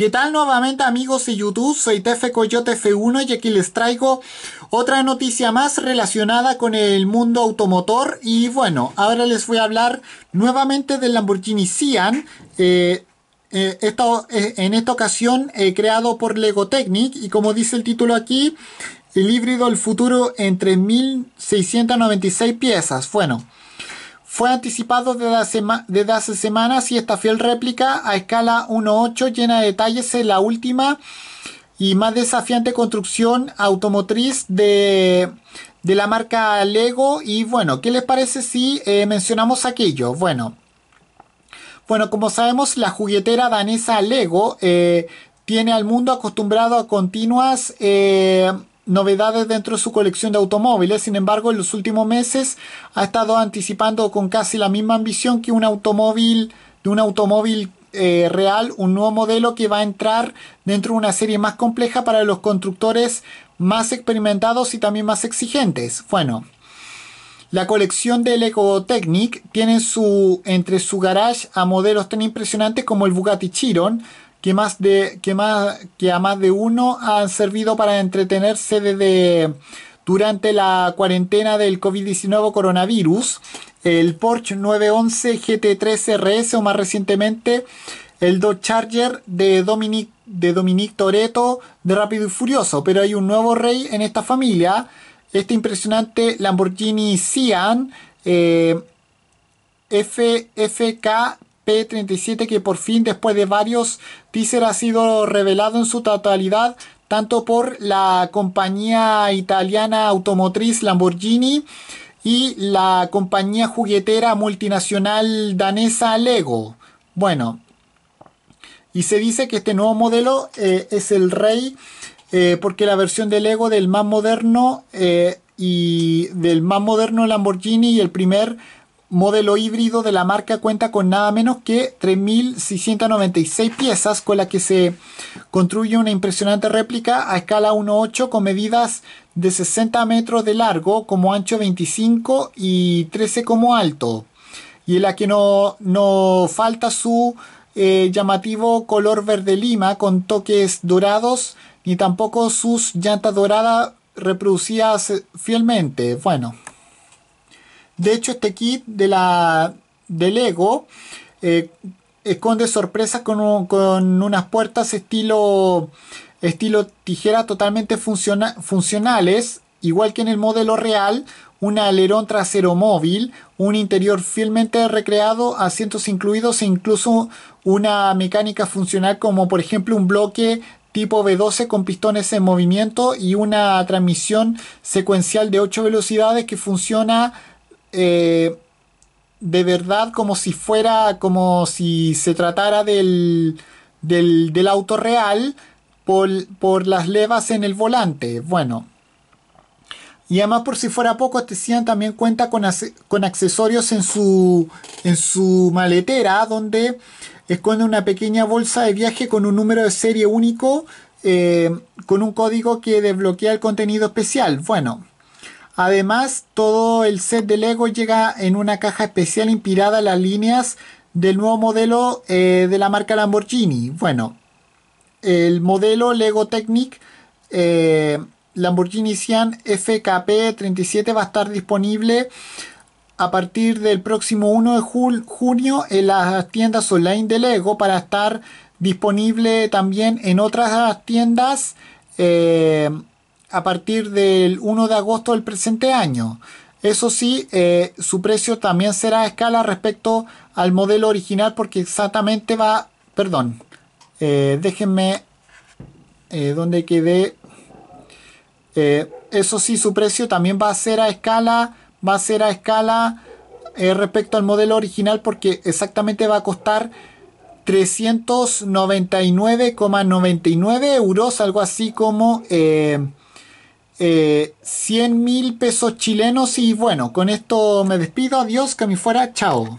¿Qué tal nuevamente amigos de YouTube? Soy TF Coyote F1 y aquí les traigo otra noticia más relacionada con el mundo automotor y bueno, ahora les voy a hablar nuevamente del Lamborghini Sian. Eh, eh, esto, eh, en esta ocasión creado por Lego Technic y como dice el título aquí, el híbrido del futuro entre 3.696 piezas. Bueno, fue anticipado desde, hace semanas y esta fiel réplica a escala 1.8 llena de detalles es la última y más desafiante construcción automotriz de, la marca Lego. Y bueno, ¿qué les parece si eh, mencionamos aquello? Bueno, bueno, como sabemos, la juguetera danesa Lego eh, tiene al mundo acostumbrado a continuas... Eh, novedades dentro de su colección de automóviles. Sin embargo, en los últimos meses ha estado anticipando con casi la misma ambición que un automóvil, de un automóvil eh, real, un nuevo modelo que va a entrar dentro de una serie más compleja para los constructores más experimentados y también más exigentes. Bueno, la colección del Technic tiene su, entre su garage a modelos tan impresionantes como el Bugatti Chiron, que más de más que a más de uno han servido para entretenerse desde durante la cuarentena del COVID-19 coronavirus, el Porsche 911 GT3 RS o más recientemente el Dodge Charger de Dominic de Toretto de Rápido y Furioso, pero hay un nuevo rey en esta familia, este impresionante Lamborghini Sian eh, FFK 37 que por fin después de varios teaser ha sido revelado en su totalidad tanto por la compañía italiana automotriz Lamborghini y la compañía juguetera multinacional danesa Lego. Bueno, y se dice que este nuevo modelo eh, es el rey eh, porque la versión de Lego del más moderno eh, y del más moderno Lamborghini y el primer modelo híbrido de la marca cuenta con nada menos que 3.696 piezas con las que se construye una impresionante réplica a escala 1.8 con medidas de 60 metros de largo como ancho 25 y 13 como alto y en la que no, falta su eh, llamativo color verde lima con toques dorados ni tampoco sus llantas doradas reproducidas fielmente bueno de hecho, este kit de la, del Lego eh, esconde sorpresas con, unas puertas estilo, estilo tijera totalmente funcionales, igual que en el modelo real, un alerón trasero móvil, un interior fielmente recreado, asientos incluidos e incluso una mecánica funcional como por ejemplo un bloque tipo B12 con pistones en movimiento y una transmisión secuencial de 8 velocidades que funciona eh, de verdad como si fuera, como si se tratara del, del, auto real por, por, las levas en el volante. Bueno. Y además por si fuera poco, este también cuenta con, con accesorios en su, en su maletera donde esconde una pequeña bolsa de viaje con un número de serie único eh, con un código que desbloquea el contenido especial. Bueno, Además, todo el set de Lego llega en una caja especial inspirada en las líneas del nuevo modelo eh, de la marca Lamborghini. Bueno, el modelo Lego Technic eh, Lamborghini Sian FKP37 va a estar disponible a partir del próximo 1 de junio en las tiendas online de Lego para estar disponible también en otras tiendas. Eh, a partir del 1 de agosto del presente año. Eso sí, eh, su precio también será a escala respecto al modelo original porque exactamente va... Perdón, eh, déjenme eh, donde quedé. eso sí, su precio también va a ser a escala, va a ser a escala respecto al modelo original porque exactamente va a costar 399,99 euros, algo así como eh, 100 mil pesos chilenos y bueno, con esto me despido, adiós, que me fuera, chao.